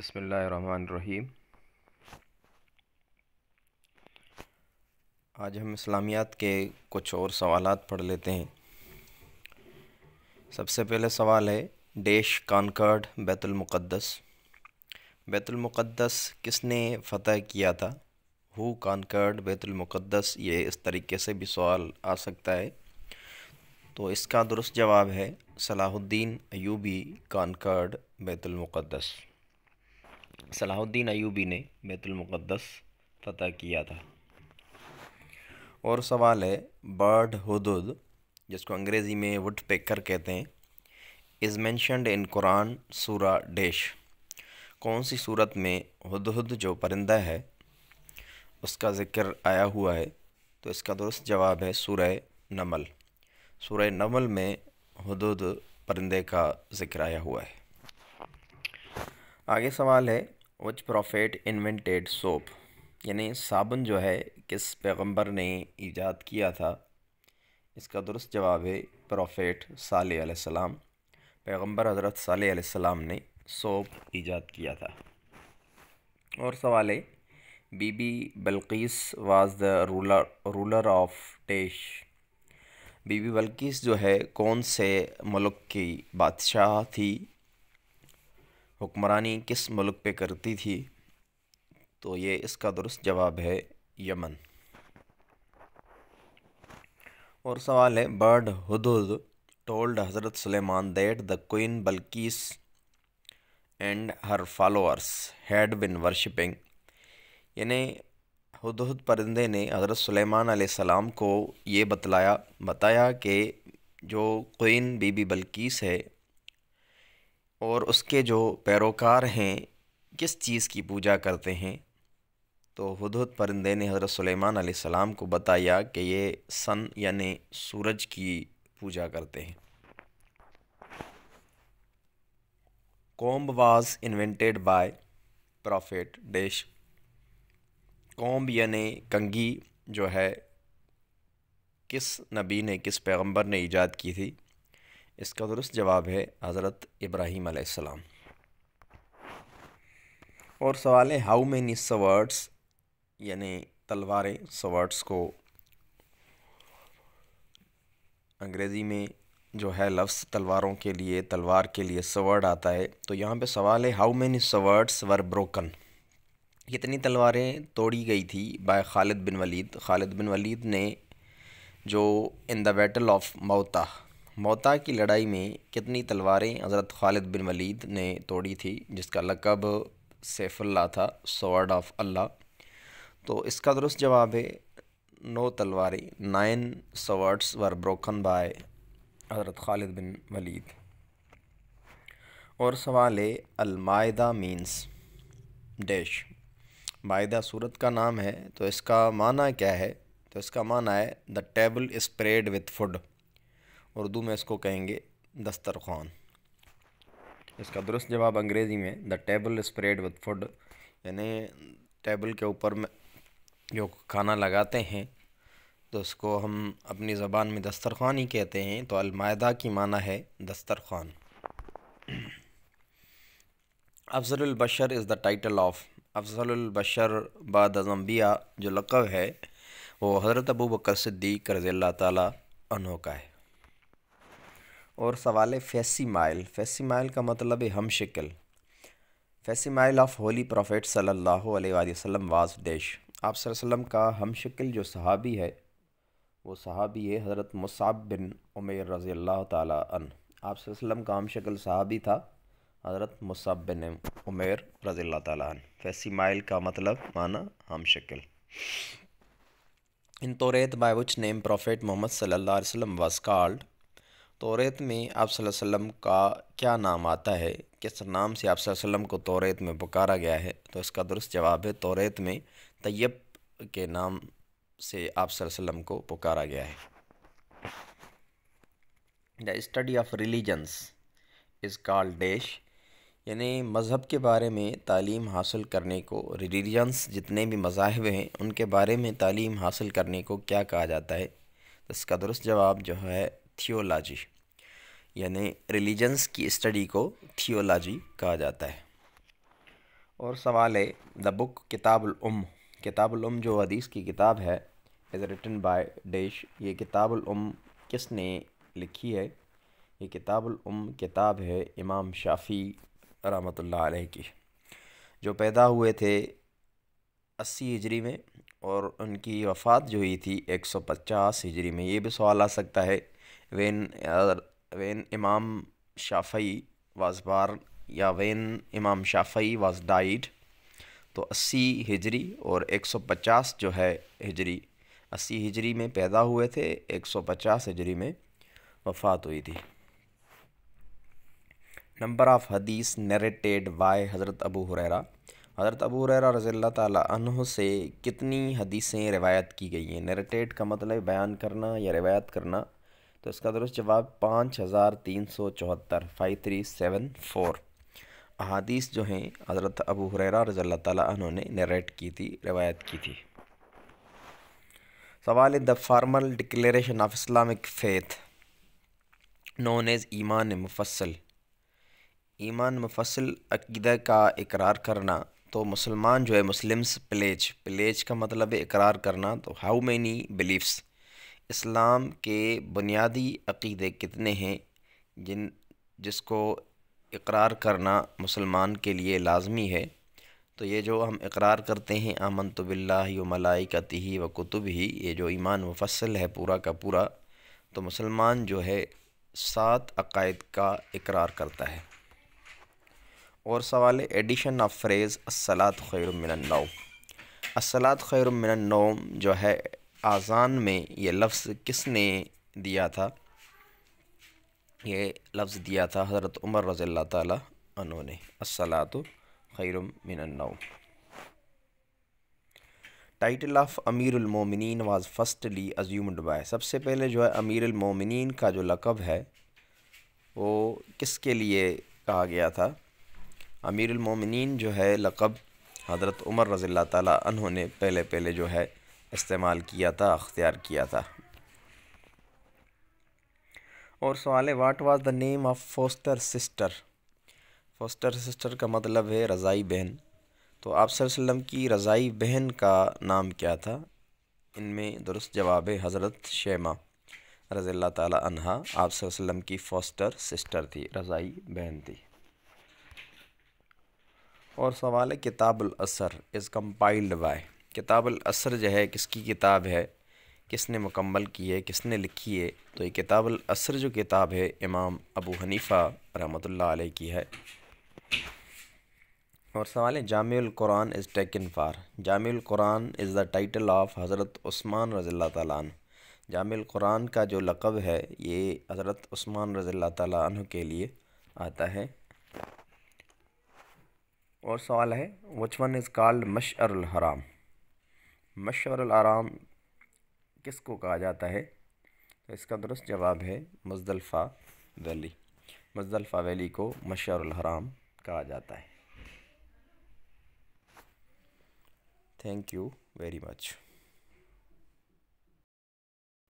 बसमीम आज हम इस्लामियात के कुछ और सवाल पढ़ लेते हैं सबसे पहले सवाल है डेश कानकर्ड बैतुलमक़दस बैतुलमक़दस किसने फ़तह किया था हु कानकर्ड बैतुलमक़दस ये इस तरीके से भी सवाल आ सकता है तो इसका दुरुस्त जवाब है सलाहुद्दीन अयूबी कानकर्ड बैतुलमक़दस सलाहुद्दीन अयूबी ने बैतुलमक़दस फ़तह किया था और सवाल है बर्ड हदुद जिसको अंग्रेज़ी में वुड पेकर कहते हैं इज़ मैंशनड इन कुरान सूरा डेश कौन सी सूरत में हदहद जो परिंदा है उसका ज़िक्र आया हुआ है तो इसका दुरुस्त जवाब है सूर नमल सूर नमल में हद परिंदे का ज़िक्र आया हुआ है आगे सवाल है वज प्रॉफेट इन्वेंटेड सोप यानी साबुन जो है किस पैगंबर ने ईजाद किया था इसका दुरुस्त जवाब है प्रॉफेट साल सलाम पैगंबर हज़रत साल सलाम ने सोप ईजाद किया था और सवाल है Bibi Bilqis was the ruler ruler of dash Bibi Bilqis जो है कौन से मुल्क की बादशाह थी हुक्मरानी किस मुल्क पे करती थी तो ये इसका दुरुस्त जवाब है यमन और सवाल है bird Hudhud told Hazrat Sulaiman that the queen Bilqis and her followers had been worshipping यानी हद परिंदे ने हज़रत सुलेमान सलाम को ये बतलाया बताया कि जो क्वीन बीबी बल्किस है और उसके जो पैरोकार हैं किस चीज़ की पूजा करते हैं तो हद परिंदे ने हज़रत सुलेमान सलाम को बताया कि ये सन यानि सूरज की पूजा करते हैं comb was invented by prophet dash comb यानि कंगी जो है किस नबी ने किस पैगंबर ने ईजाद की थी इसका दुरुस्त जवाब है हज़रत इब्राहीम आसमाम और सवाल है हाउ मैनी सवर्ड्स यानी तलवारें सवर्ड्स को अंग्रेज़ी में जो है लफ्ज़ तलवारों के लिए तलवार के लिए सवर्ड आता है तो यहाँ पे सवाल है how many swords were broken कितनी तलवारें तोड़ी गई थी by Khalid bin Walid Khalid bin Walid ने जो इन द बैटल ऑफ मौता मोता की लड़ाई में कितनी तलवारें हज़रत खालिद बिन वलीद ने तोड़ी थी जिसका लकब सैफुल्ला था सॉर्ड ऑफ अल्लाह तो इसका दुरुस्त जवाब है नौ तलवारें nine swords were broken by Hazrat Khalid bin Waleed और सवाल है अलमायदा मीन्स डैश मायदा सूरत का नाम है तो इसका माना क्या है तो इसका माना है the table spread with food Urdu में इसको कहेंगे दस्तरखान इसका दुरुस्त जवाब अंग्रेज़ी में the table spread with food यानी टेबल के ऊपर में जो खाना लगाते हैं तो उसको हम अपनी ज़बान में दस्तरखान ही कहते हैं तो अलमायदा की माना है दस्तरखान बशर इज़ द टाइटल ऑफ बशर बाद अजम्बिया जो लकब है वो हज़रत अबू बकर सिद्दीक रज़ी अल्लाह ताली का है और सवाल है फैसी माइल फैसी माइल का मतलब है हम शिकल फैसी माइल ऑफ होली प्रॉफेट सल्लल्लाहु अलैहि वसल्लम देश आप सल्लम का हम शिकल जो सहाबी है वो सहाबी है हज़रत मुसाब बिन उमेर रज़ी अल्लाह तन आप सल्लम का हम शिकल सहाबी था हज़रत मुसाब बिन उमेर रज़ी अल्लाह तन फैसी माइल का मतलब माना हम शिकल इन तोरेत by which name prophet Muhammad सल्ला अलैहि वसल्लम तोरेत में आप वसल्लम का क्या नाम आता है किस नाम से आप वसल्लम को तोरेत में पुकारा गया है तो इसका दुरुस्त जवाब है तोरेत में तैयब के नाम से आप वसल्लम को पुकारा गया है the study of religions is called dash यानी मज़हब के बारे में तालीम हासिल करने को रिलीजन्स जितने भी मजाहब हैं उनके बारे में तालीम हासिल करने को क्या कहा जाता है तो इसका दुरुस्त जवाब जो है थियोलॉजी यानी रिलीजन्स की स्टडी को थियोलॉजी कहा जाता है और सवाल है द बुक किताबुल उम किताबुल उम जो हदीस की किताब है इज़ रिटन बाय डेश ये किताबुल उम किसने लिखी है ये किताबुल उम किताब है इमाम शाफ़ी रहमत आलह की जो पैदा हुए थे अस्सी हिजरी में और उनकी वफ़ात जो हुई थी एक सौ पचास हिजरी में ये भी सवाल आ सकता है when uh, when Imam Shafi'i was born या when Imam Shafi'i was died तो 80 हिजरी और 150 जो है हिजरी 80 हिजरी में पैदा हुए थे 150 हिजरी में वफ़ात हुई थी नंबर ऑफ़ हदीस नरेटेड बाय हज़रत अबू हुररा हज़रत अबू हुररा रज़ील्ला तह से कितनी हदीसें रिवायत की गई हैं नरेटेड का मतलब बयान करना या रिवायत करना तो इसका दुरुस्त जवाब पाँच हज़ार तीन सौ चौहत्तर फाइव थ्री सेवन फोर अहादीस जो हैं हज़रत अबू हुररा रज़ी तु ने नरेट की थी रिवायत की थी सवाल the formal declaration of Islamic faith known as ईमान मुफसल ईमान मुफसल अकीदा का इकरार करना तो मुसलमान जो है मुस्लिम्स प्लेज प्लेज का मतलब है इकरार करना तो हाउ मैनी बिलीफ्स इस्लाम के बुनियादी अक़ीदे कितने हैं जिन जिसको इकरार करना मुसलमान के लिए लाजमी है तो ये जो हम इकरार करते हैं आमन तो बिल्लाह व मलाइकत ही व कुतुब ही ये जो ईमान मुफसल है पूरा का पूरा तो मुसलमान जो है सात अकायद का इकरार करता है और सवाल एडिशन ऑफ फ्रेज़ असलात खैर मिनन्नौम असलात खैर मिनन्नौम जो है आज़ान में ये लफ्ज़ किसने दिया था ये लफ्ज़ दिया था हज़रत उमर रज़ी तु ने असलात खैरम मिनन्नाऊ टाइटल ऑफ अमीरमिन वाज फर्स्टली अज्यूम्ड बाय सबसे पहले जो है अमीरमिन का जो लकब है वो किसके लिए कहा गया था अमीर अमीरमिन जो है लकब हज़रत उमर रज़ी तु ने पहले पहले जो है इस्तेमाल किया था अख्तियार किया था और सवाल है what was the name of foster sister foster sister का मतलब है रज़ाई बहन तो आप सल्लम की रज़ाई बहन का नाम क्या था इनमें दुरुस्त जवाब है हज़रत शेमा रज़ील तला आप सल्लम की फोस्टर सिस्टर थी रज़ाई बहन थी और सवाल है किताबुल असर इज़ कम्पाइल्ड बाय किताब असर जो है किसकी किताब है किसने मुकम्मल की है किसने लिखी है तो ये किताब असर जो किताब है इमाम अबू हनीफ़ा रहमतुल्लाह अलैह की है और सवाल है जामिल कुरान इज़ टेकन फार जामान Quran is the title of Hazrat Usman रज़ी तैन जामिल कुरान का जो लकब है ये हज़रत उस्मान रज़ी तन के लिए आता है और सवाल है वच वन इज़ कॉल्ड मशर हराम मशवर आराम किसको कहा जाता है तो इसका दुरुस्त जवाब है मुजदलफ़ा वैली मुजदलफ़ा वैली को मशवर हराम कहा जाता है थैंक यू वेरी मच